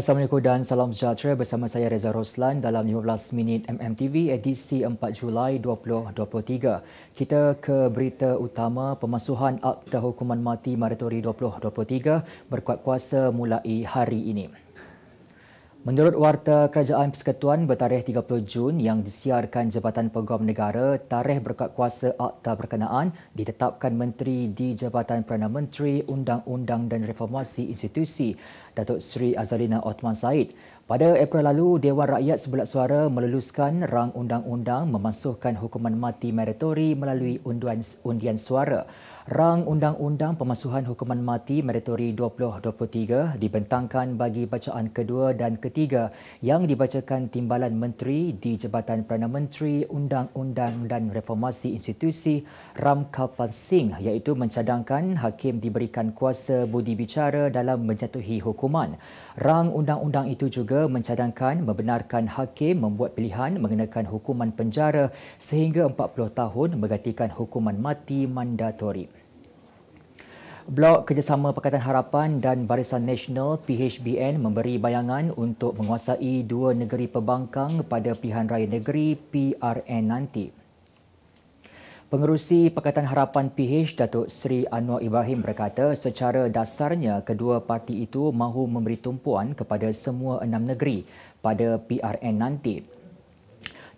Assalamualaikum dan salam sejahtera bersama saya Reza Roslan dalam 15 minit MMTV edisi 4 Julai 2023. Kita ke berita utama pemasuhan Akta Hukuman Mati Maratori 2023 berkuat kuasa mulai hari ini. Menurut Warta Kerajaan Persekutuan bertarikh 30 Jun yang disiarkan Jabatan Peguam Negara, tarikh berkat kuasa akta berkenaan ditetapkan Menteri di Jabatan Perdana Menteri Undang-Undang dan Reformasi Institusi, Datuk Seri Azalina Othman Said. Pada April lalu, Dewan Rakyat Sebelah Suara meluluskan rang undang-undang memasuhkan hukuman mati meritori melalui undian, undian suara. Rang undang-undang pemasuhan hukuman mati meritori 2023 dibentangkan bagi bacaan kedua dan ketiga yang dibacakan Timbalan Menteri di Jabatan Perdana Menteri Undang-Undang dan Reformasi Institusi Ram Kalpan Singh iaitu mencadangkan hakim diberikan kuasa budi bicara dalam menjatuhi hukuman. Rang undang-undang itu juga mencadangkan membenarkan hakim membuat pilihan mengenakan hukuman penjara sehingga 40 tahun menggantikan hukuman mati mandatori. Blok Kerjasama Pakatan Harapan dan Barisan Nasional PHBN memberi bayangan untuk menguasai dua negeri pembangkang pada pilihan raya negeri PRN nanti. Pengerusi Pakatan Harapan PH Datuk Seri Anwar Ibrahim berkata secara dasarnya kedua parti itu mahu memberi tumpuan kepada semua enam negeri pada PRN nanti.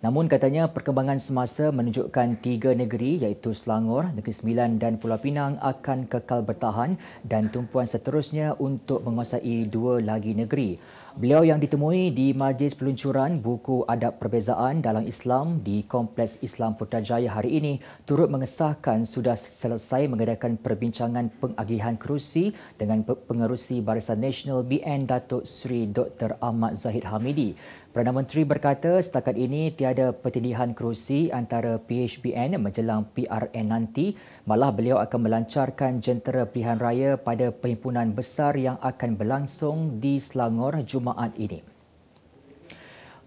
Namun katanya perkembangan semasa menunjukkan tiga negeri iaitu Selangor, Negeri Sembilan dan Pulau Pinang akan kekal bertahan dan tumpuan seterusnya untuk menguasai dua lagi negeri. Beliau yang ditemui di majlis peluncuran buku Adab Perbezaan dalam Islam di Kompleks Islam Putrajaya hari ini turut mengesahkan sudah selesai mengadakan perbincangan pengagihan kerusi dengan pengerusi Barisan Nasional BN Datuk Seri Dr. Ahmad Zahid Hamidi. Perdana Menteri berkata setakat ini tiada pertindihan kerusi antara PHBN menjelang PRN nanti malah beliau akan melancarkan jentera pilihan raya pada perhimpunan besar yang akan berlangsung di Selangor Jumat Jumaat ini.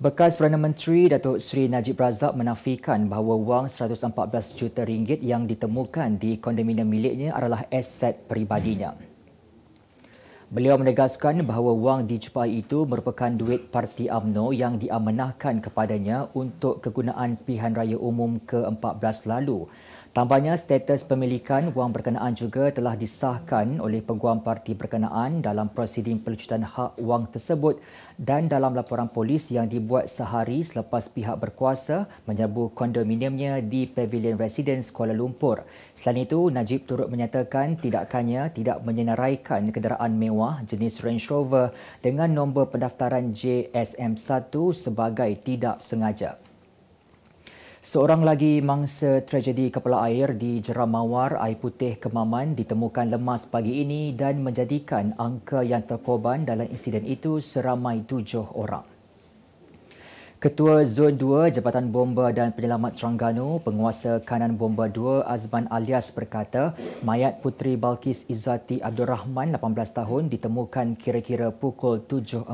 Bekas Perdana Menteri Datuk Seri Najib Razak menafikan bahawa wang 114 juta ringgit yang ditemukan di kondominium miliknya adalah aset peribadinya. Beliau menegaskan bahawa wang dijumpai itu merupakan duit Parti AMNO yang diamanahkan kepadanya untuk kegunaan pilihan raya umum ke-14 lalu Tambahnya, status pemilikan wang berkenaan juga telah disahkan oleh peguam parti berkenaan dalam prosiding pelucutan hak wang tersebut dan dalam laporan polis yang dibuat sehari selepas pihak berkuasa menyerbu kondominiumnya di Pavilion Residence Kuala Lumpur. Selain itu, Najib turut menyatakan tindakannya tidak menyenaraikan kenderaan mewah jenis Range Rover dengan nombor pendaftaran JSM1 sebagai tidak sengaja. Seorang lagi mangsa tragedi kepala air di Jeramawar, Air Putih Kemaman ditemukan lemas pagi ini dan menjadikan angka yang terkorban dalam insiden itu seramai tujuh orang. Ketua Zon 2 Jabatan Bomba dan Penyelamat Terengganu, Penguasa Kanan Bomba 2 Azman Alias berkata, mayat Putri Balkis Izati Abdul Rahman, 18 tahun, ditemukan kira-kira pukul 7.45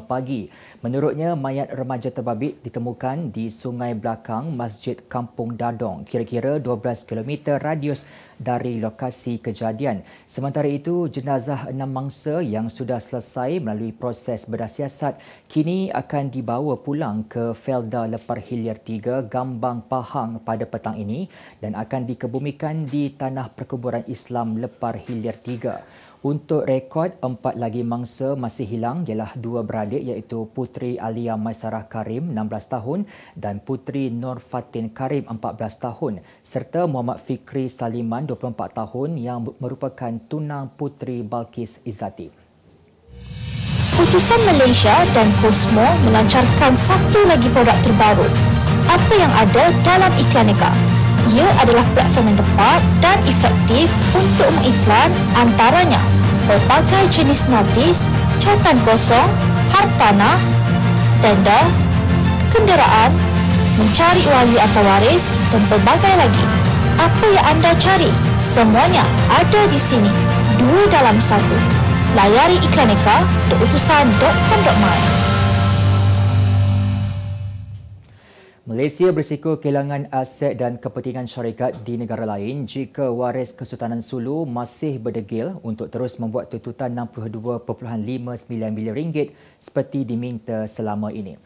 pagi. Menurutnya, mayat remaja terbabit ditemukan di sungai belakang Masjid Kampung Dadong, kira-kira 12 km radius dari lokasi kejadian. Sementara itu, jenazah enam mangsa yang sudah selesai melalui proses bedah siasat kini akan dibawa pulang ke Felda Lepar Hilir 3 Gambang Pahang pada petang ini dan akan dikebumikan di Tanah Perkuburan Islam Lepar Hilir 3. Untuk rekod, empat lagi mangsa masih hilang ialah dua beradik iaitu Puteri Alia Maisarah Karim, 16 tahun dan Puteri Nur Fatin Karim, 14 tahun serta Muhammad Fikri Saliman, 24 tahun yang merupakan tunang Puteri Balkis Izzati. Putusan Malaysia dan Cosmo melancarkan satu lagi produk terbaru. Apa yang ada dalam iklan mereka? Ia adalah platform yang tepat dan efektif untuk mengiklan antaranya berbagai jenis notis, catan kosong, hartanah, tenda, kenderaan, mencari wali atau waris dan berbagai lagi. Apa yang anda cari, semuanya ada di sini. Dua dalam satu. Layari iklan eka, dokutusan.com.my. Malaysia berisiko kehilangan aset dan kepentingan syarikat di negara lain jika waris Kesultanan Sulu masih berdegil untuk terus membuat tuntutan 62.59 bilion ringgit seperti diminta selama ini.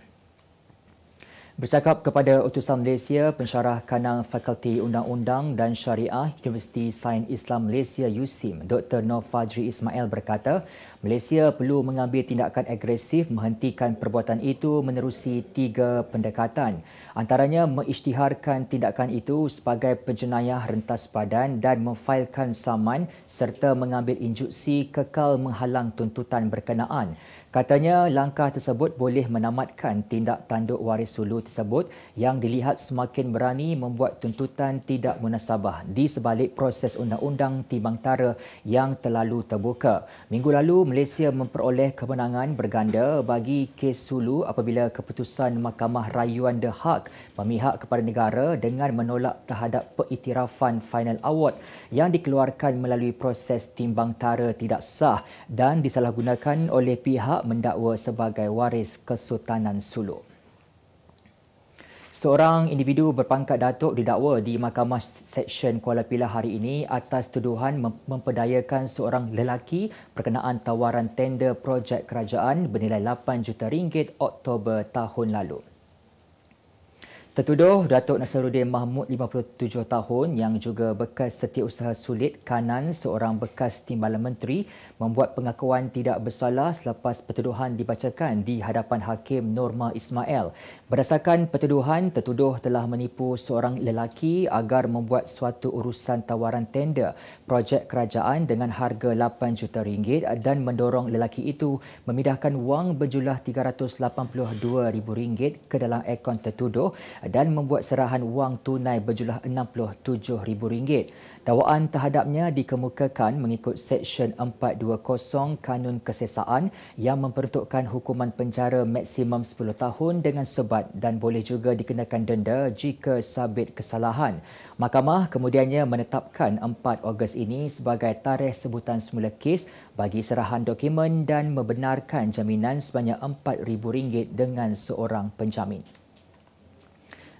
Bercakap kepada Utusan Malaysia, Pensyarah Kanal Fakulti Undang-Undang dan Syariah Universiti Sains Islam Malaysia USIM, Dr. Nofadri Ismail berkata, Malaysia perlu mengambil tindakan agresif menghentikan perbuatan itu menerusi tiga pendekatan. Antaranya mengisytiharkan tindakan itu sebagai penjenayah rentas badan dan memfailkan saman serta mengambil injuksi kekal menghalang tuntutan berkenaan. Katanya langkah tersebut boleh menamatkan tindak tanduk waris sulu tersebut yang dilihat semakin berani membuat tuntutan tidak munasabah di sebalik proses undang-undang timbang tara yang terlalu terbuka. Minggu lalu Malaysia memperoleh kemenangan berganda bagi kes Sulu apabila keputusan Mahkamah Rayuan The Hak memihak kepada negara dengan menolak terhadap pengiktirafan final award yang dikeluarkan melalui proses timbang tara tidak sah dan disalahgunakan oleh pihak mendakwa sebagai waris Kesultanan Sulu. Seorang individu berpangkat datuk didakwa di Mahkamah Seksyen Kuala Pilah hari ini atas tuduhan mempedayakan seorang lelaki perkenaan tawaran tender projek kerajaan bernilai 8 juta ringgit Oktober tahun lalu. Tertuduh Datuk Nasiruddin Mahmud 57 tahun yang juga bekas setiausaha sulit kanan seorang bekas timbalan menteri membuat pengakuan tidak bersalah selepas pertuduhan dibacakan di hadapan hakim Norma Ismail. Berdasarkan pertuduhan, tertuduh telah menipu seorang lelaki agar membuat suatu urusan tawaran tender projek kerajaan dengan harga 8 juta ringgit dan mendorong lelaki itu memindahkan wang berjumlah 382 ribu ringgit ke dalam akaun tertuduh dan membuat serahan wang tunai berjumlah RM67,000. Dawaan terhadapnya dikemukakan mengikut Seksyen 420 Kanun Kesesaan yang memperuntukkan hukuman penjara maksimum 10 tahun dengan sebat dan boleh juga dikenakan denda jika sabit kesalahan. Mahkamah kemudiannya menetapkan 4 Ogos ini sebagai tarikh sebutan semula kes bagi serahan dokumen dan membenarkan jaminan sebanyak RM4,000 dengan seorang penjamin.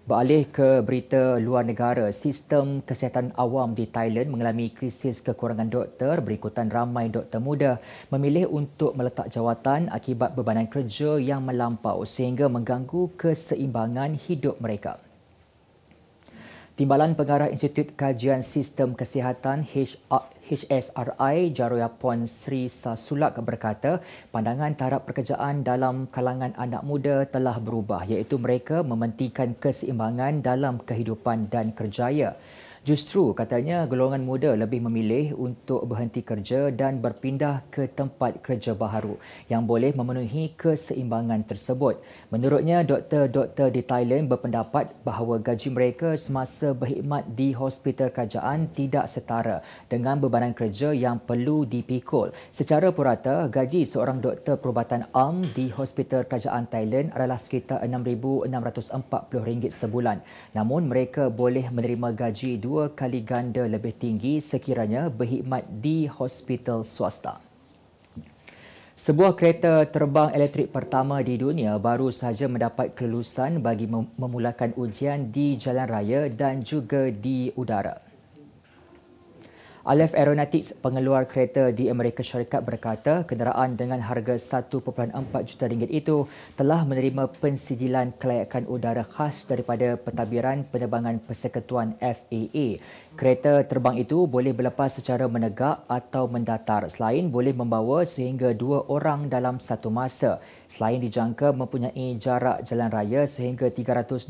Beralih ke berita luar negara, sistem kesihatan awam di Thailand mengalami krisis kekurangan doktor berikutan ramai doktor muda memilih untuk meletak jawatan akibat bebanan kerja yang melampau sehingga mengganggu keseimbangan hidup mereka. Timbalan Pengarah Institut Kajian Sistem Kesihatan HSRI Jaroya Pon Sri Sasulak berkata, pandangan taraf pekerjaan dalam kalangan anak muda telah berubah iaitu mereka mementingkan keseimbangan dalam kehidupan dan kerjaya. Justru katanya golongan muda lebih memilih untuk berhenti kerja dan berpindah ke tempat kerja baharu yang boleh memenuhi keseimbangan tersebut. Menurutnya, doktor-doktor di Thailand berpendapat bahawa gaji mereka semasa berkhidmat di hospital kerajaan tidak setara dengan bebanan kerja yang perlu dipikul. Secara purata, gaji seorang doktor perubatan am di hospital kerajaan Thailand adalah sekitar RM6,640 sebulan. Namun, mereka boleh menerima gaji dua dua kali ganda lebih tinggi sekiranya berkhidmat di hospital swasta. Sebuah kereta terbang elektrik pertama di dunia baru sahaja mendapat kelulusan bagi memulakan ujian di jalan raya dan juga di udara. Alef Aeronautics, pengeluar kereta di Amerika Syarikat berkata kenderaan dengan harga 1.4 juta ringgit itu telah menerima pensijilan kelayakan udara khas daripada pentadbiran penerbangan persekutuan FAA. Kereta terbang itu boleh berlepas secara menegak atau mendatar selain boleh membawa sehingga dua orang dalam satu masa. Selain dijangka mempunyai jarak jalan raya sehingga 322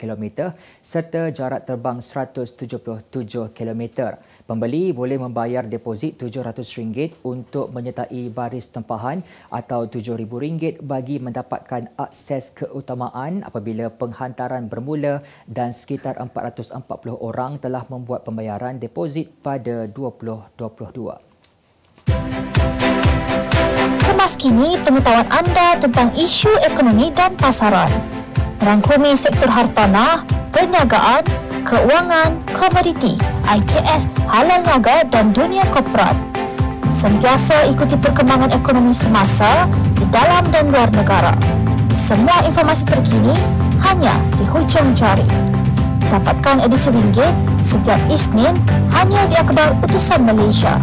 km serta jarak terbang 177 km. Pembeli boleh membayar deposit RM700 untuk menyertai baris tempahan atau RM7,000 bagi mendapatkan akses keutamaan apabila penghantaran bermula dan sekitar 440 orang telah membuat pembayaran deposit pada 2022. Kemas kini pengetahuan anda tentang isu ekonomi dan pasaran. Rangkumi sektor hartanah, perniagaan, keuangan, komoditi, IKS, halal Naga dan dunia korporat. Sentiasa ikuti perkembangan ekonomi semasa di dalam dan luar negara. Semua informasi terkini hanya di hujung jari. Dapatkan edisi ringgit setiap Isnin hanya di Akhbar Utusan Malaysia.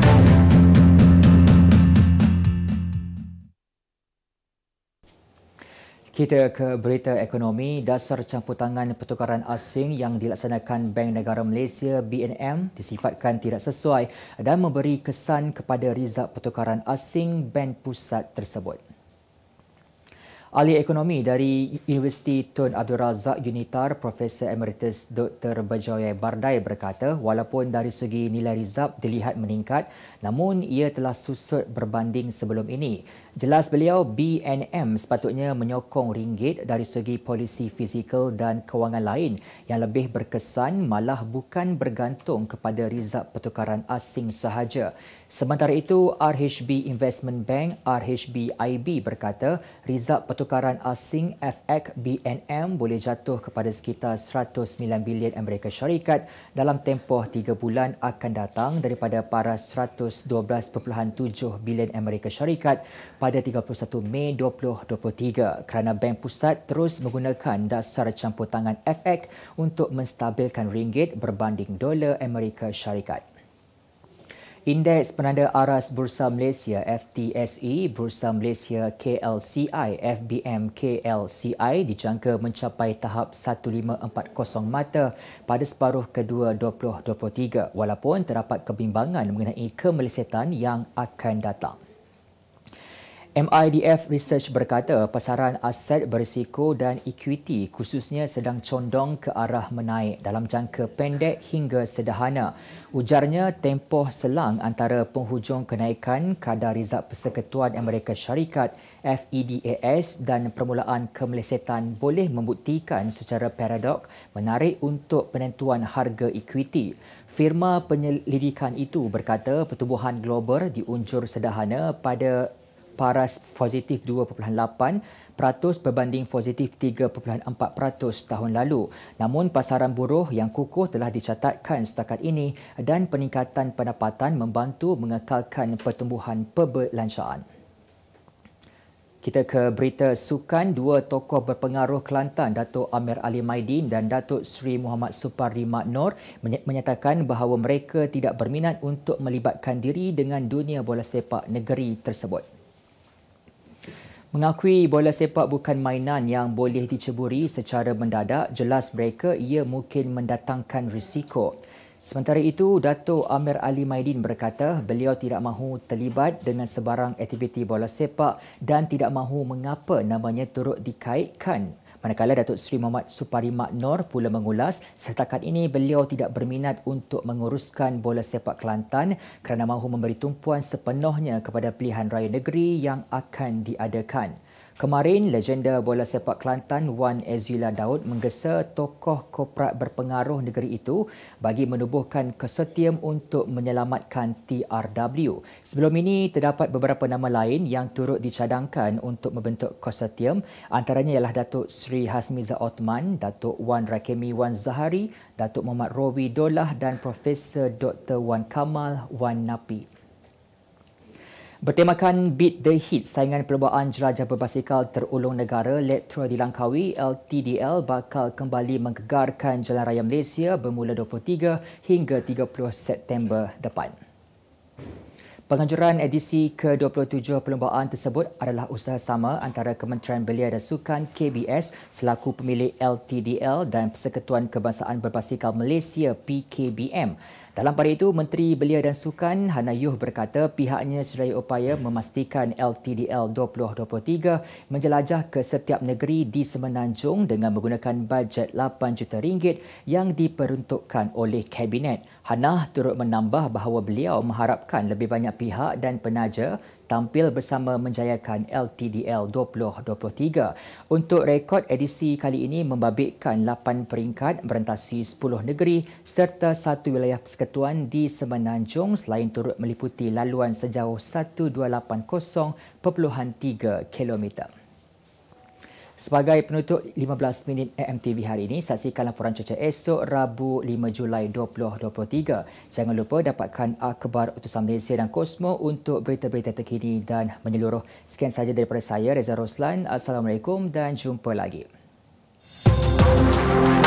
Kita ke berita ekonomi dasar campur tangan pertukaran asing yang dilaksanakan Bank Negara Malaysia BNM disifatkan tidak sesuai dan memberi kesan kepada rizab pertukaran asing bank pusat tersebut. Ahli ekonomi dari Universiti Tun Abdul Razak Unitar, Profesor Emeritus Dr. Bajoye Bardai berkata, walaupun dari segi nilai rizab dilihat meningkat, namun ia telah susut berbanding sebelum ini. Jelas beliau BNM sepatutnya menyokong ringgit dari segi polisi fizikal dan kewangan lain yang lebih berkesan malah bukan bergantung kepada rizab pertukaran asing sahaja. Sementara itu, RHB Investment Bank (RHBIB) berkata rizab pertukaran asing FX BNM boleh jatuh kepada sekitar 109 bilion Amerika Syarikat dalam tempoh 3 bulan akan datang daripada para 112.7 bilion Amerika Syarikat pada 31 Mei 2023 kerana Bank Pusat terus menggunakan dasar campur tangan FX untuk menstabilkan ringgit berbanding dolar Amerika Syarikat. Indeks penanda aras Bursa Malaysia FTSE Bursa Malaysia KLCI FBM KLCI dijangka mencapai tahap 1540 mata pada separuh kedua 2023 walaupun terdapat kebimbangan mengenai kemelesetan yang akan datang. MIDF Research berkata pasaran aset berisiko dan equity khususnya sedang condong ke arah menaik dalam jangka pendek hingga sederhana. Ujarnya tempoh selang antara penghujung kenaikan kadar rizab persekutuan Amerika Syarikat FEDAS dan permulaan kemelesetan boleh membuktikan secara paradok menarik untuk penentuan harga equity. Firma penyelidikan itu berkata pertumbuhan global diunjur sederhana pada paras positif 2.8% berbanding positif 3.4% tahun lalu. Namun pasaran buruh yang kukuh telah dicatatkan setakat ini dan peningkatan pendapatan membantu mengekalkan pertumbuhan perbelanjaan. Kita ke berita sukan dua tokoh berpengaruh Kelantan Datuk Amir Ali Maidin dan Datuk Sri Muhammad Supardi Maknor menyatakan bahawa mereka tidak berminat untuk melibatkan diri dengan dunia bola sepak negeri tersebut. Mengakui bola sepak bukan mainan yang boleh diceburi secara mendadak, jelas mereka ia mungkin mendatangkan risiko. Sementara itu, Dato' Amir Ali Maidin berkata beliau tidak mahu terlibat dengan sebarang aktiviti bola sepak dan tidak mahu mengapa namanya turut dikaitkan Manakala Datuk Seri Muhammad Supari Maknor pula mengulas setakat ini beliau tidak berminat untuk menguruskan bola sepak Kelantan kerana mahu memberi tumpuan sepenuhnya kepada pilihan raya negeri yang akan diadakan. Kemarin, legenda bola sepak Kelantan Wan Ezila Daud menggesa tokoh korporat berpengaruh negeri itu bagi menubuhkan kesetiam untuk menyelamatkan TRW. Sebelum ini, terdapat beberapa nama lain yang turut dicadangkan untuk membentuk kesetiam, Antaranya ialah Datuk Sri Hasmiza Othman, Datuk Wan Rakemi Wan Zahari, Datuk Muhammad Rowi Dolah dan Profesor Dr. Wan Kamal Wan Napi. Bertemakan Beat the Heat, saingan perlembaan jelajah berbasikal terulung negara Letra di Langkawi, LTDL bakal kembali menggegarkan jalan raya Malaysia bermula 23 hingga 30 September depan. Penganjuran edisi ke-27 perlembaan tersebut adalah usaha sama antara Kementerian Belia dan Sukan KBS selaku pemilik LTDL dan Persekutuan Kebangsaan Berbasikal Malaysia PKBM. Dalam pada itu, Menteri Belia dan Sukan Hana Yuh berkata pihaknya sedaya upaya memastikan LTDL 2023 menjelajah ke setiap negeri di Semenanjung dengan menggunakan bajet 8 juta ringgit yang diperuntukkan oleh Kabinet. Hana turut menambah bahawa beliau mengharapkan lebih banyak pihak dan penaja tampil bersama menjayakan LTDL 2023. Untuk rekod edisi kali ini membabitkan 8 peringkat merentasi 10 negeri serta satu wilayah persekutuan di Semenanjung selain turut meliputi laluan sejauh 1280.3 kilometer. Sebagai penutup 15 minit AMTV hari ini, saksikan laporan cuaca esok Rabu 5 Julai 2023. Jangan lupa dapatkan akhbar Utusan Malaysia dan Kosmo untuk berita-berita terkini dan menyeluruh. Sekian sahaja daripada saya, Reza Roslan. Assalamualaikum dan jumpa lagi. Música